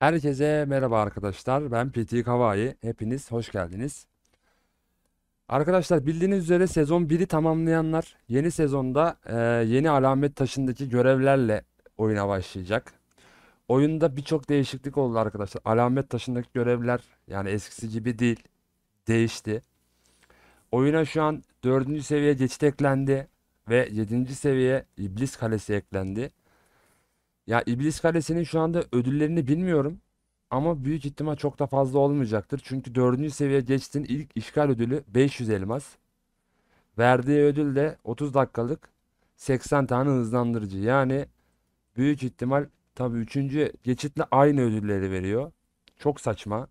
Herkese merhaba arkadaşlar. Ben PT Kavai. Hepiniz hoş geldiniz. Arkadaşlar bildiğiniz üzere sezon 1'i tamamlayanlar yeni sezonda e, yeni alamet taşındaki görevlerle oyuna başlayacak. Oyunda birçok değişiklik oldu arkadaşlar. Alamet taşındaki görevler yani eskisi gibi değil. Değişti. Oyuna şu an 4. seviye geçit eklendi ve 7. seviye İblis Kalesi eklendi. Ya İblis Kalesi'nin şu anda ödüllerini bilmiyorum. Ama büyük ihtimal çok da fazla olmayacaktır. Çünkü dördüncü seviye geçtin ilk işgal ödülü 500 elmas. Verdiği ödül de 30 dakikalık 80 tane hızlandırıcı. Yani büyük ihtimal tabii üçüncü geçitle aynı ödülleri veriyor. Çok saçma.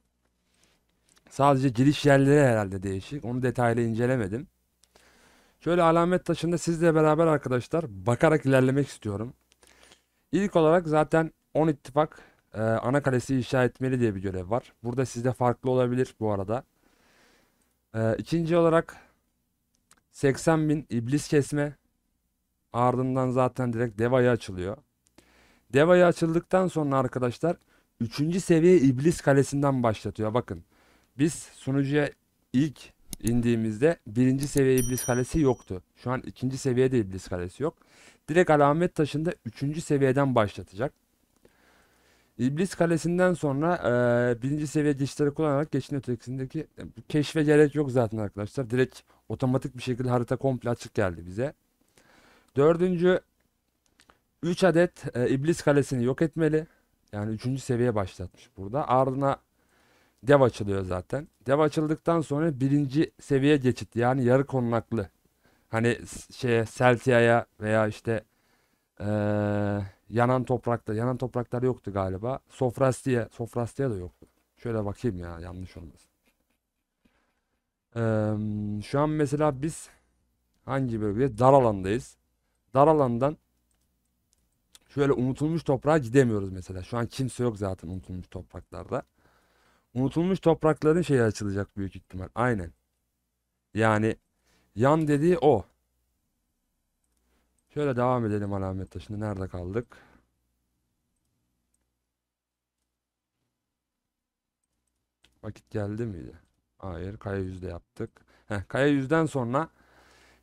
Sadece giriş yerleri herhalde değişik. Onu detaylı incelemedim. Şöyle alamet taşında sizle beraber arkadaşlar bakarak ilerlemek istiyorum. İlk olarak zaten 10 ittifak e, ana kalesi inşa etmeli diye bir görev var. Burada sizde farklı olabilir bu arada. E, ikinci olarak 80 bin iblis kesme. Ardından zaten direkt devaya açılıyor. Devaya açıldıktan sonra arkadaşlar 3. seviye iblis kalesinden başlatıyor. Bakın biz sunucuya ilk indiğimizde birinci seviye iblis kalesi yoktu. Şu an ikinci seviyede iblis kalesi yok. Direkt alamet taşında 3. seviyeden başlatacak. İblis kalesinden sonra e, birinci seviye dişleri kullanarak geçin ötesindeki e, keşfe gerek yok zaten arkadaşlar. Direkt otomatik bir şekilde harita komple açık geldi bize. Dördüncü 3 adet e, iblis kalesini yok etmeli. Yani 3. seviye başlatmış burada. Ardına dev açılıyor zaten. Dev açıldıktan sonra birinci seviye geçit yani yarı konaklı Hani şeye Celtia'ya veya işte ee, yanan toprakta yanan topraklar yoktu galiba. Sofrastiye Sofrastiye da yoktu. Şöyle bakayım ya yanlış olmasın. Ee, şu an mesela biz hangi bölgede? Dar alandayız. Dar alandan şöyle unutulmuş toprağa gidemiyoruz mesela. Şu an kimse yok zaten unutulmuş topraklarda. Unutulmuş toprakların şeyi açılacak büyük ihtimal. Aynen. Yani Yan dediği o. Şöyle devam edelim alamet Şimdi nerede kaldık? Vakit geldi miydi? Hayır. Kaya yüzde yaptık. Heh, kaya yüzden sonra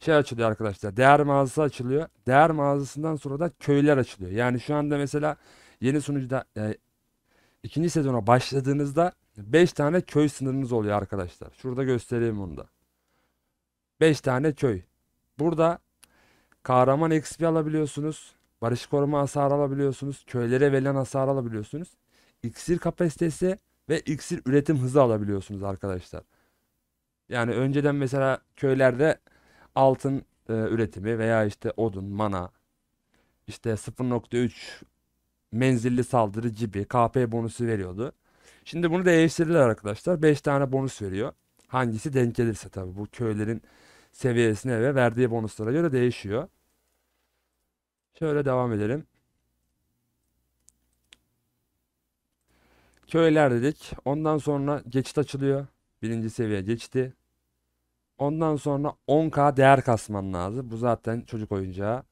şey açılıyor arkadaşlar. Değer mağazası açılıyor. Değer mağazasından sonra da köyler açılıyor. Yani şu anda mesela yeni sunucuda e, ikinci sezona başladığınızda 5 tane köy sınırınız oluyor arkadaşlar. Şurada göstereyim onu da. 5 tane köy. Burada kahraman XP alabiliyorsunuz. Barış koruma hasar alabiliyorsunuz. Köylere verilen hasar alabiliyorsunuz. İksir kapasitesi ve iksir üretim hızı alabiliyorsunuz arkadaşlar. Yani önceden mesela köylerde altın e, üretimi veya işte odun, mana, işte 0.3 menzilli saldırı gibi KP bonusu veriyordu. Şimdi bunu değiştirdiler arkadaşlar. 5 tane bonus veriyor. Hangisi denk gelirse tabi bu köylerin seviyesine ve verdiği bonuslara göre değişiyor. Şöyle devam edelim. Köyler dedik. Ondan sonra geçit açılıyor. Birinci seviye geçti. Ondan sonra 10k değer kasman lazım. Bu zaten çocuk oyuncağı.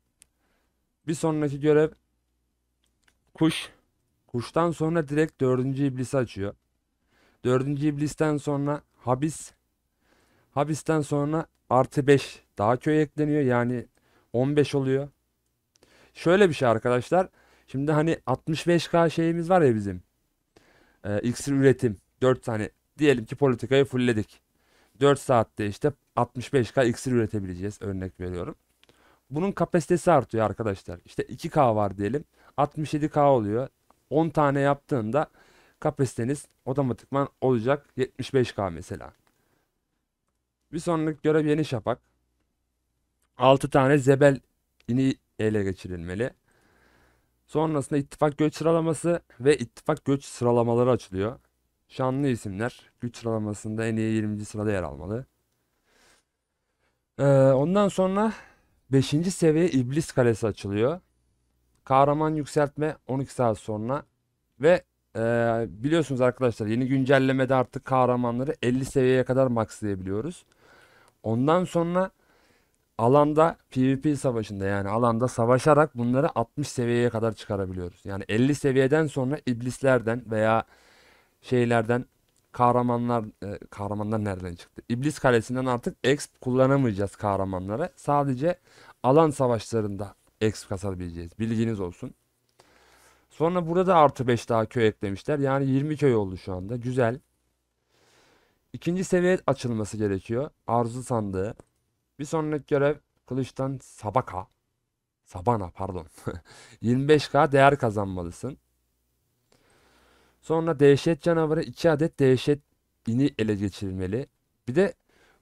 Bir sonraki görev kuş. Kuştan sonra direkt dördüncü iblisi açıyor. Dördüncü iblisten sonra habis. Habisten sonra artı 5 daha köy ekleniyor. Yani 15 oluyor. Şöyle bir şey arkadaşlar. Şimdi hani 65K şeyimiz var ya bizim. Ee, iksir üretim. 4 tane. Diyelim ki politikayı fullledik. 4 saatte işte 65K iksir üretebileceğiz. Örnek veriyorum. Bunun kapasitesi artıyor arkadaşlar. İşte 2K var diyelim. 67K oluyor. 10 tane yaptığında kapasiteniz otomatikman olacak 75K mesela. Bir sonraki görev Yeni şapak 6 tane zebel ini ele geçirilmeli. Sonrasında ittifak göç sıralaması ve ittifak göç sıralamaları açılıyor. Şanlı isimler güç sıralamasında en iyi 20. sırada yer almalı. Ee, ondan sonra 5. seviye iblis Kalesi açılıyor. Kahraman yükseltme 12 saat sonra ve ee, biliyorsunuz arkadaşlar yeni güncellemede artık kahramanları 50 seviyeye kadar maxlayabiliyoruz. Ondan sonra alanda PvP savaşında yani alanda savaşarak bunları 60 seviyeye kadar çıkarabiliyoruz. Yani 50 seviyeden sonra iblislerden veya şeylerden kahramanlar e, kahramanlar nereden çıktı? İblis Kalesi'nden artık exp kullanamayacağız kahramanlara. Sadece alan savaşlarında exp kasabileceğiz. Bilginiz olsun. Sonra burada da artı 5 daha köy eklemişler. Yani 20 köy oldu şu anda. Güzel. İkinci seviye açılması gerekiyor. Arzu sandığı. Bir sonraki görev kılıçtan sabaka. Sabana pardon. 25k değer kazanmalısın. Sonra dehşet canavarı 2 adet dehşet ini ele geçirilmeli Bir de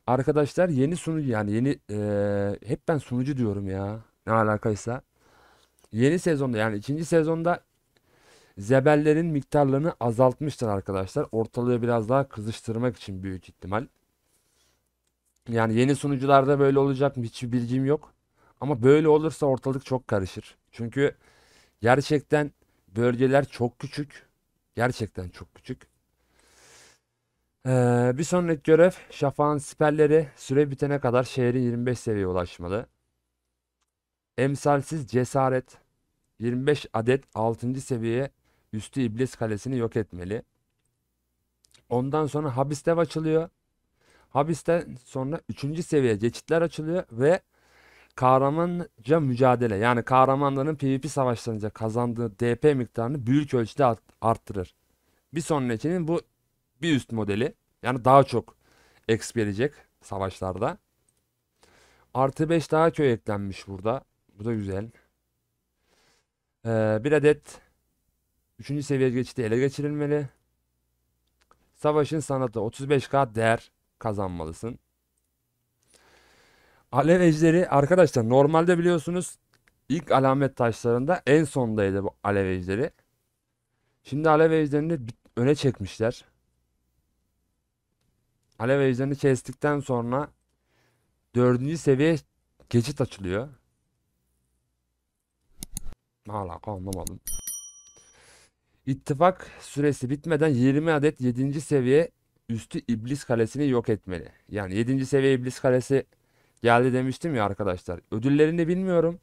arkadaşlar yeni sunucu yani yeni ee, hep ben sunucu diyorum ya. Ne alakaysa. Yeni sezonda yani ikinci sezonda Zebellerin miktarlarını azaltmışlar arkadaşlar. Ortalığı biraz daha kızıştırmak için büyük ihtimal. Yani yeni sunucularda böyle olacak mı hiçbir bilgim yok. Ama böyle olursa ortalık çok karışır. Çünkü gerçekten bölgeler çok küçük. Gerçekten çok küçük. Ee, bir sonraki görev şafağın siperleri süre bitene kadar şehrin 25 seviyeye ulaşmalı. Emsalsiz cesaret 25 adet 6. seviyeye. Üstü İblis Kalesi'ni yok etmeli. Ondan sonra Habistev açılıyor. Habisten sonra üçüncü seviye geçitler açılıyor ve kahramanca mücadele yani kahramanların PvP savaşlarında kazandığı DP miktarını büyük ölçüde arttırır. Bir sonrakinin bu bir üst modeli yani daha çok exp gelecek savaşlarda. Artı 5 daha köy eklenmiş burada. Bu da güzel. Ee, bir adet Üçüncü seviye geçti ele geçirilmeli. Savaşın sanatı 35k değer kazanmalısın. Alev ejderi arkadaşlar normalde biliyorsunuz ilk alamet taşlarında en sondaydı bu alev ejderi. Şimdi alev ejderini öne çekmişler. Alev ejderini kestikten sonra dördüncü seviye geçit açılıyor. Hala anlamadım. İttifak süresi bitmeden 20 adet 7. seviye üstü iblis kalesini yok etmeli. Yani 7. seviye iblis kalesi geldi demiştim ya arkadaşlar. Ödüllerini bilmiyorum.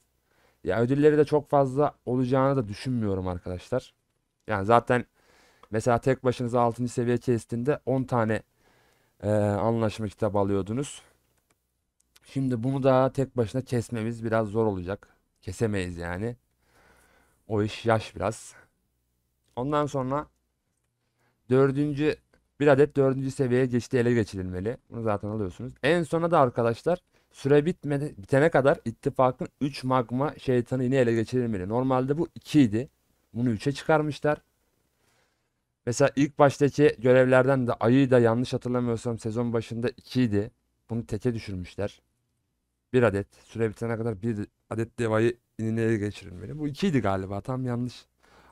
Ya ödülleri de çok fazla olacağını da düşünmüyorum arkadaşlar. Yani zaten mesela tek başınıza 6. seviye kestiğinde 10 tane e, anlaşma kitabı alıyordunuz. Şimdi bunu da tek başına kesmemiz biraz zor olacak. Kesemeyiz yani. O iş yaş biraz. Ondan sonra dördüncü bir adet dördüncü seviyeye geçti ele geçirilmeli. Bunu zaten alıyorsunuz. En sona da arkadaşlar süre bitmedi, bitene kadar ittifakın 3 magma şeytanı yine ele geçirilmeli. Normalde bu 2 idi. Bunu 3'e çıkarmışlar. Mesela ilk baştaki görevlerden de ayı da yanlış hatırlamıyorsam sezon başında 2 idi. Bunu teke düşürmüşler. Bir adet süre bitene kadar bir adet devayı ele geçirilmeli. Bu 2 idi galiba tam yanlış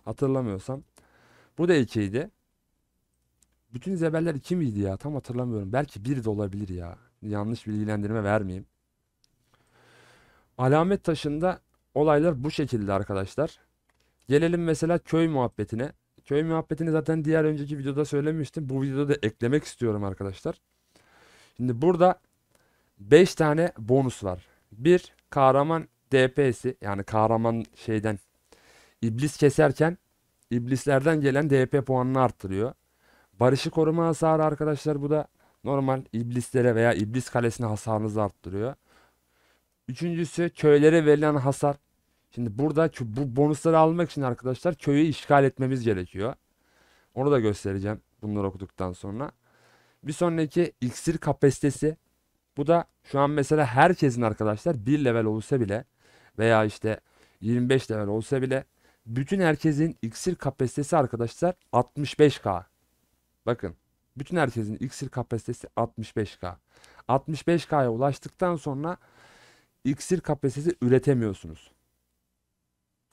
hatırlamıyorsam. Bu da ikiydi. Bütün zebeller iki miydi ya? Tam hatırlamıyorum. Belki bir de olabilir ya. Yanlış bilgilendirme vermeyeyim. Alamet taşında olaylar bu şekilde arkadaşlar. Gelelim mesela köy muhabbetine. Köy muhabbetini zaten diğer önceki videoda söylemiştim. Bu videoda da eklemek istiyorum arkadaşlar. Şimdi burada 5 tane bonus var. 1. Kahraman DPS'i yani kahraman şeyden iblis keserken iblislerden gelen DP puanını arttırıyor. Barışı koruma hasarı arkadaşlar bu da normal iblislere veya iblis kalesine hasarınızı arttırıyor. Üçüncüsü köylere verilen hasar. Şimdi burada bu bonusları almak için arkadaşlar köyü işgal etmemiz gerekiyor. Onu da göstereceğim bunları okuduktan sonra. Bir sonraki iksir kapasitesi. Bu da şu an mesela herkesin arkadaşlar bir level olsa bile veya işte 25 level olsa bile bütün herkesin iksir kapasitesi arkadaşlar 65k. Bakın. Bütün herkesin iksir kapasitesi 65k. 65k'ya ulaştıktan sonra iksir kapasitesi üretemiyorsunuz.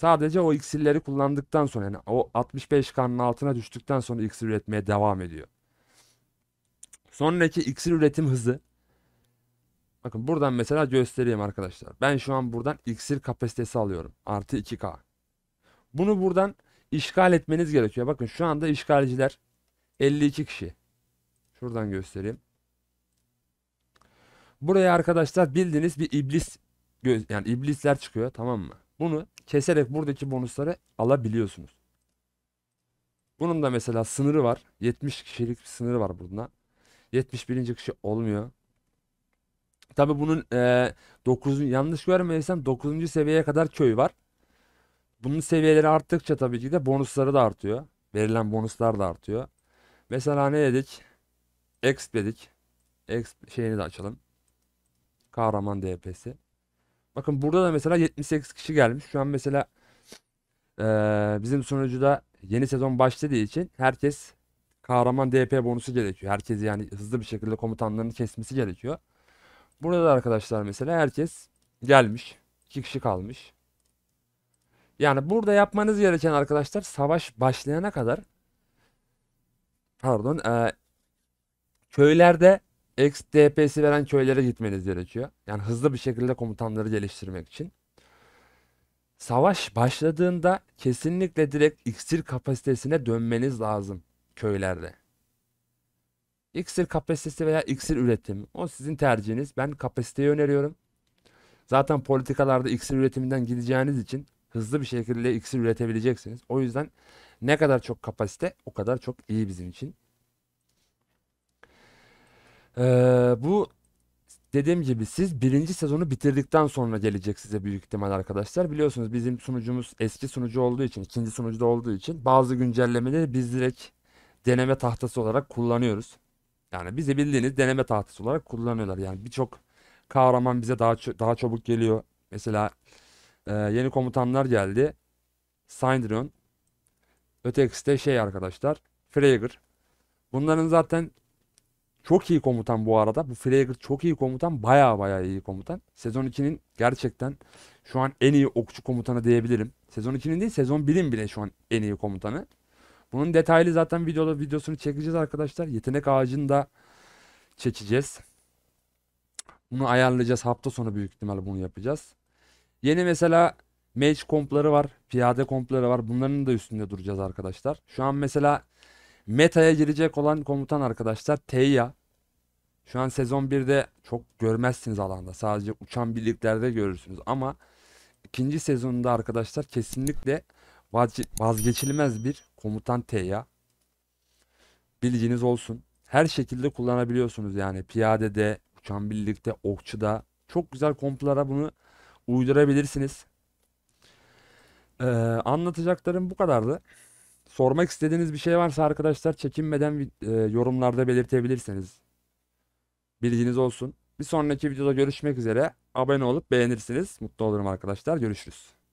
Sadece o iksirleri kullandıktan sonra yani o 65k'nın altına düştükten sonra iksir üretmeye devam ediyor. Sonraki iksir üretim hızı Bakın buradan mesela göstereyim arkadaşlar. Ben şu an buradan iksir kapasitesi alıyorum. Artı 2K. Bunu buradan işgal etmeniz gerekiyor. Bakın şu anda işgalciler 52 kişi. Şuradan göstereyim. Buraya arkadaşlar bildiğiniz bir iblis yani iblisler çıkıyor tamam mı? Bunu keserek buradaki bonusları alabiliyorsunuz. Bunun da mesela sınırı var. 70 kişilik bir sınırı var burada. 71. kişi olmuyor. Tabi bunun e, 9. yanlış görmeysem 9. seviyeye kadar köy var. Bunun seviyeleri arttıkça tabii ki de bonusları da artıyor. Verilen bonuslar da artıyor. Mesela ne dedik? X dedik. X şeyini de açalım. Kahraman DPS'i. Bakın burada da mesela 78 kişi gelmiş. Şu an mesela e, bizim sunucuda yeni sezon başladığı için herkes kahraman DP bonusu gerekiyor. Herkes yani hızlı bir şekilde komutanlarını kesmesi gerekiyor. Burada da arkadaşlar mesela herkes gelmiş. 2 kişi kalmış. Yani burada yapmanız gereken arkadaşlar savaş başlayana kadar pardon e, köylerde X DPS'i veren köylere gitmeniz gerekiyor. Yani hızlı bir şekilde komutanları geliştirmek için. Savaş başladığında kesinlikle direkt iksir kapasitesine dönmeniz lazım köylerde. İksir kapasitesi veya iksir üretimi o sizin tercihiniz. Ben kapasiteyi öneriyorum. Zaten politikalarda iksir üretiminden gideceğiniz için hızlı bir şekilde iksir üretebileceksiniz. O yüzden ne kadar çok kapasite o kadar çok iyi bizim için. Ee, bu dediğim gibi siz birinci sezonu bitirdikten sonra gelecek size büyük ihtimal arkadaşlar. Biliyorsunuz bizim sunucumuz eski sunucu olduğu için, ikinci sunucuda olduğu için bazı güncellemeleri biz direkt deneme tahtası olarak kullanıyoruz. Yani bizi bildiğiniz deneme tahtası olarak kullanıyorlar. Yani birçok kahraman bize daha daha çabuk geliyor. Mesela ee, yeni komutanlar geldi. Syndron. Ötekisi de şey arkadaşlar. Frager. Bunların zaten çok iyi komutan bu arada. Bu Frager çok iyi komutan. Baya baya iyi komutan. Sezon 2'nin gerçekten şu an en iyi okçu komutanı diyebilirim. Sezon 2'nin değil sezon 1'in bile şu an en iyi komutanı. Bunun detaylı zaten videoda videosunu çekeceğiz arkadaşlar. Yetenek ağacını da çekeceğiz. Bunu ayarlayacağız. Hafta sonu büyük ihtimalle bunu yapacağız. Yeni mesela mage kompları var. Piyade kompları var. Bunların da üstünde duracağız arkadaşlar. Şu an mesela meta'ya girecek olan komutan arkadaşlar Teya. Şu an sezon 1'de çok görmezsiniz alanda. Sadece uçan birliklerde görürsünüz ama ikinci sezonunda arkadaşlar kesinlikle vazgeçilmez bir komutan Teya. Bilginiz olsun. Her şekilde kullanabiliyorsunuz yani piyade de, uçan birlikte, okçuda. Çok güzel komplara bunu uydurabilirsiniz. Ee, anlatacaklarım bu kadardı. Sormak istediğiniz bir şey varsa arkadaşlar çekinmeden e, yorumlarda belirtebilirsiniz. Bilginiz olsun. Bir sonraki videoda görüşmek üzere. Abone olup beğenirsiniz. Mutlu olurum arkadaşlar. Görüşürüz.